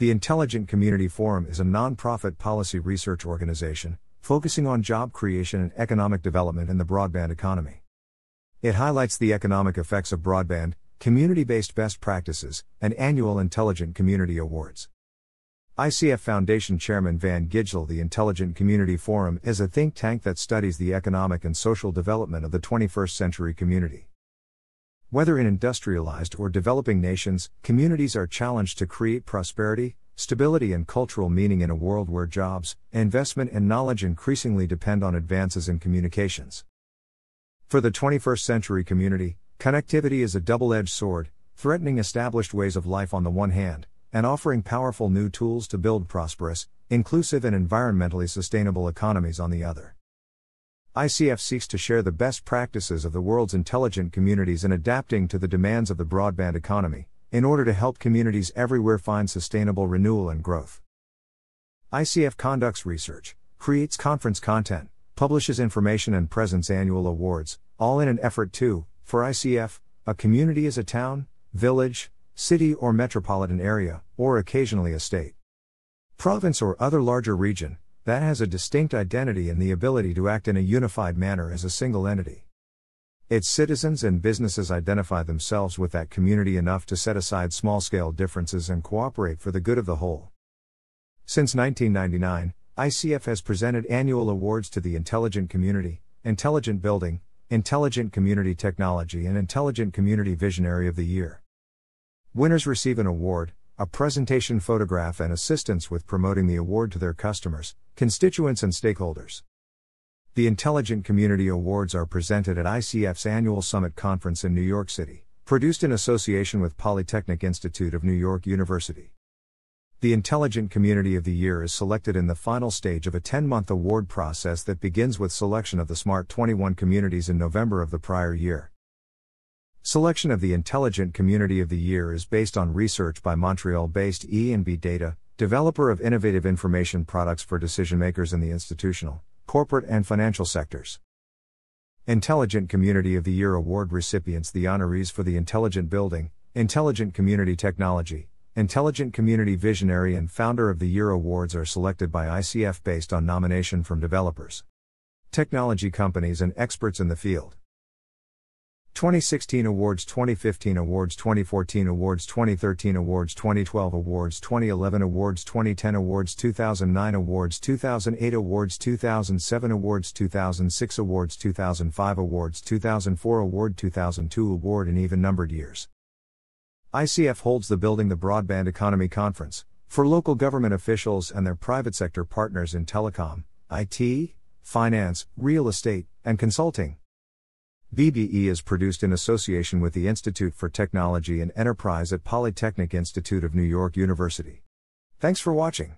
The Intelligent Community Forum is a nonprofit policy research organization focusing on job creation and economic development in the broadband economy. It highlights the economic effects of broadband, community based best practices, and annual Intelligent Community Awards. ICF Foundation Chairman Van Gidgel The Intelligent Community Forum is a think tank that studies the economic and social development of the 21st century community. Whether in industrialized or developing nations, communities are challenged to create prosperity, stability, and cultural meaning in a world where jobs, investment, and knowledge increasingly depend on advances in communications. For the 21st century community, connectivity is a double edged sword, threatening established ways of life on the one hand, and offering powerful new tools to build prosperous, inclusive, and environmentally sustainable economies on the other. ICF seeks to share the best practices of the world's intelligent communities in adapting to the demands of the broadband economy, in order to help communities everywhere find sustainable renewal and growth. ICF conducts research, creates conference content, publishes information and presents annual awards, all in an effort to, for ICF, a community is a town, village, city or metropolitan area, or occasionally a state, province, or other larger region, that has a distinct identity and the ability to act in a unified manner as a single entity. Its citizens and businesses identify themselves with that community enough to set aside small scale differences and cooperate for the good of the whole. Since 1999, ICF has presented annual awards to the Intelligent Community, Intelligent Building, Intelligent Community Technology, and Intelligent Community Visionary of the Year. Winners receive an award, a presentation photograph, and assistance with promoting the award to their customers, constituents, and stakeholders. The Intelligent Community Awards are presented at ICF's annual summit conference in New York City, produced in association with Polytechnic Institute of New York University. The Intelligent Community of the Year is selected in the final stage of a 10 month award process that begins with selection of the Smart 21 communities in November of the prior year, Selection of the Intelligent Community of the Year is based on research by Montreal based E&B Data, developer of innovative information products for decision makers in the institutional, corporate, and financial sectors. Intelligent Community of the Year Award recipients The honorees for the Intelligent Building, Intelligent Community Technology, Intelligent Community Visionary, and Founder of the Year Awards are selected by ICF based on nomination from developers, technology companies, and experts in the field. 2016 awards 2015 awards 2014 awards 2013 awards 2012 awards 2011 awards 2010 awards 2009 awards 2008 awards 2007 awards 2006 awards 2005 awards 2004 award 2002 award and even numbered years ICF holds the Building the Broadband Economy conference for local government officials and their private sector partners in telecom, IT, finance, real estate, and consulting. BBE is produced in association with the Institute for Technology and Enterprise at Polytechnic Institute of New York University. Thanks for watching.